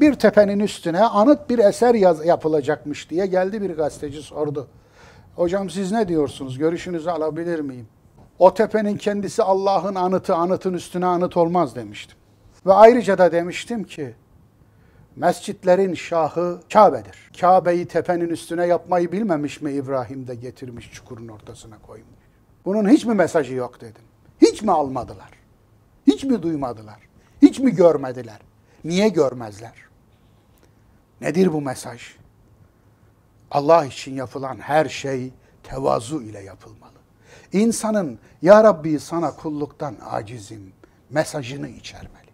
bir tepenin üstüne anıt bir eser yaz, yapılacakmış diye geldi bir gazeteci sordu. Hocam siz ne diyorsunuz? Görüşünüzü alabilir miyim? O tepenin kendisi Allah'ın anıtı, anıtın üstüne anıt olmaz demiştim. Ve ayrıca da demiştim ki mescitlerin şahı Kabe'dir. Kabe'yi tepenin üstüne yapmayı bilmemiş mi İbrahim de getirmiş çukurun ortasına koymuş. Bunun hiç mi mesajı yok dedim. Hiç mi almadılar? Hiç mi duymadılar? Hiç mi görmediler? Niye görmezler? Nedir bu mesaj? Allah için yapılan her şey tevazu ile yapılmalı. İnsanın ya Rabbi sana kulluktan acizim mesajını içermeli.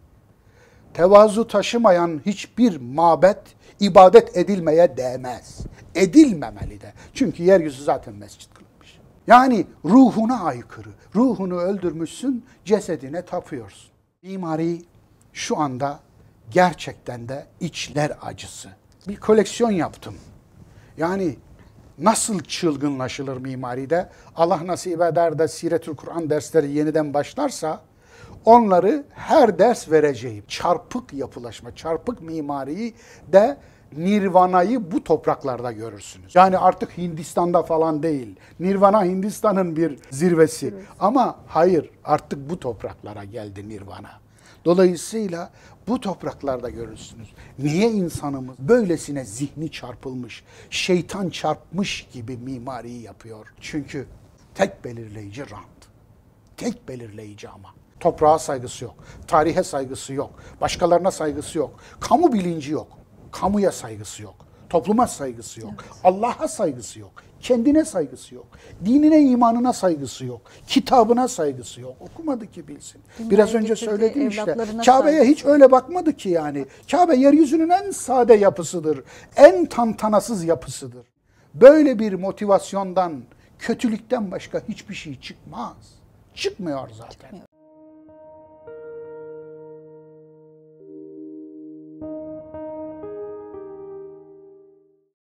Tevazu taşımayan hiçbir mabet ibadet edilmeye değmez. Edilmemeli de. Çünkü yeryüzü zaten mescit kılınmış. Yani ruhuna aykırı. Ruhunu öldürmüşsün, cesedine tapıyorsun. Mimari şu anda gerçekten de içler acısı. Bir koleksiyon yaptım. Yani nasıl çılgınlaşılır mimaride? Allah nasip eder de Siretül Kur'an dersleri yeniden başlarsa Onları her ders vereceğim. Çarpık yapılaşma, çarpık mimariyi de Nirvana'yı bu topraklarda görürsünüz. Yani artık Hindistan'da falan değil. Nirvana Hindistan'ın bir zirvesi. Evet. Ama hayır artık bu topraklara geldi Nirvana. Dolayısıyla bu topraklarda görürsünüz. Niye insanımız böylesine zihni çarpılmış, şeytan çarpmış gibi mimariyi yapıyor? Çünkü tek belirleyici rant. Tek belirleyici ama. Toprağa saygısı yok. Tarihe saygısı yok. Başkalarına saygısı yok. Kamu bilinci yok. Kamuya saygısı yok. Topluma saygısı yok. Evet. Allah'a saygısı yok. Kendine saygısı yok. Dinine, imanına saygısı yok. Kitabına saygısı yok. Okumadı ki bilsin. Dünyaya Biraz önce söyledim işte. Kabe'ye hiç öyle bakmadı ki yani. Kabe yeryüzünün en sade yapısıdır. En tantanasız yapısıdır. Böyle bir motivasyondan, kötülükten başka hiçbir şey çıkmaz. Çıkmıyor zaten. Çıkmıyor.